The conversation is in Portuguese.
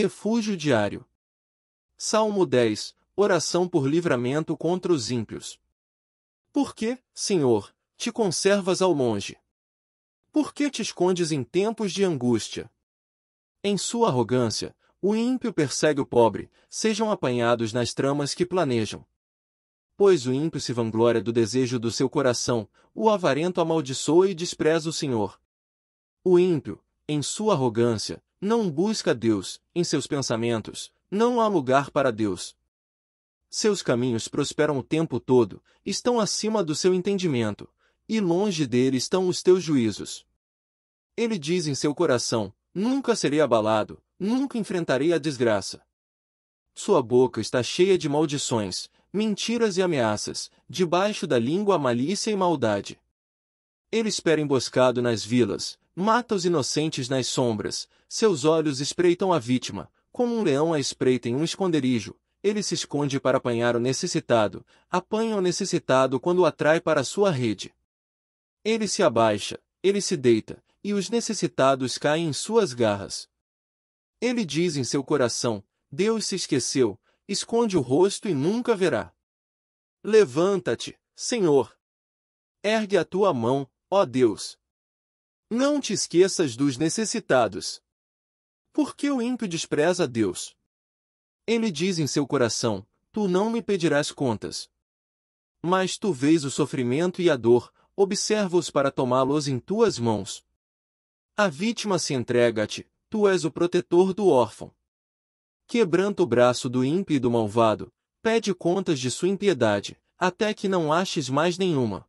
refúgio diário. Salmo 10 Oração por livramento contra os ímpios. Por que, Senhor, te conservas ao longe? Por que te escondes em tempos de angústia? Em sua arrogância, o ímpio persegue o pobre, sejam apanhados nas tramas que planejam. Pois o ímpio se vangloria do desejo do seu coração, o avarento amaldiçoa e despreza o Senhor. O ímpio, em sua arrogância, não busca Deus, em seus pensamentos, não há lugar para Deus. Seus caminhos prosperam o tempo todo, estão acima do seu entendimento, e longe dele estão os teus juízos. Ele diz em seu coração: Nunca serei abalado, nunca enfrentarei a desgraça. Sua boca está cheia de maldições, mentiras e ameaças, debaixo da língua malícia e maldade. Ele espera emboscado nas vilas, Mata os inocentes nas sombras, seus olhos espreitam a vítima, como um leão a espreita em um esconderijo. Ele se esconde para apanhar o necessitado, apanha o necessitado quando o atrai para sua rede. Ele se abaixa, ele se deita, e os necessitados caem em suas garras. Ele diz em seu coração: Deus se esqueceu, esconde o rosto e nunca verá. Levanta-te, Senhor. Ergue a tua mão, ó Deus, não te esqueças dos necessitados. Por que o ímpio despreza a Deus? Ele diz em seu coração: Tu não me pedirás contas. Mas tu vês o sofrimento e a dor, observa-os para tomá-los em tuas mãos. A vítima se entrega a ti, tu és o protetor do órfão. Quebranta o braço do ímpio e do malvado, pede contas de sua impiedade, até que não aches mais nenhuma.